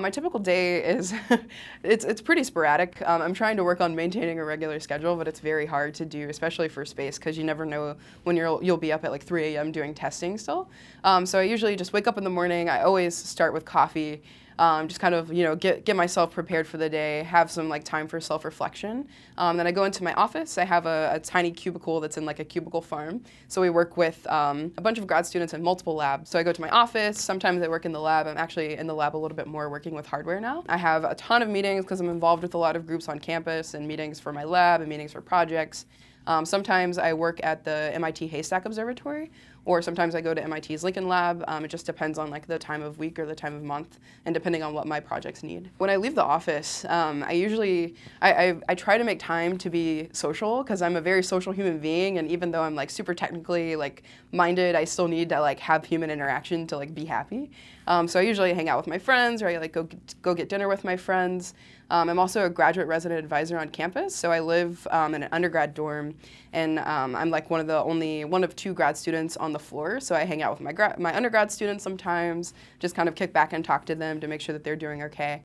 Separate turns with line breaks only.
My typical day is, it's, it's pretty sporadic. Um, I'm trying to work on maintaining a regular schedule, but it's very hard to do, especially for space, because you never know when you will you'll be up at like 3 a.m. doing testing still. Um, so I usually just wake up in the morning. I always start with coffee um, just kind of you know get get myself prepared for the day, have some like time for self reflection. Um, then I go into my office. I have a, a, tiny cubicle that's in like a cubicle farm. So we work with um, a bunch of grad students in multiple labs. So I go to my office. Sometimes I work in the lab. I'm actually in the lab a little bit more working with hardware now. I have a ton of meetings because I'm involved with a lot of groups on campus and meetings for my lab and meetings for projects. Um, sometimes I work at the MIT Haystack Observatory, or sometimes I go to MIT's Lincoln Lab. Um, it just depends on like the time of week or the time of month, and depending on what my projects need. When I leave the office, um, I usually I, I, I, try to make time to be social because I'm a very social human being, and even though I'm like super technically like minded, I still need to like have human interaction to like be happy. Um, so I usually hang out with my friends, or I like go go get dinner with my friends. Um, I'm also a graduate resident advisor on campus, so I live um, in an undergrad dorm, and um, I'm like one of the only one of two grad students on on the floor. So I hang out with my, my undergrad students sometimes, just kind of kick back and talk to them to make sure that they're doing okay.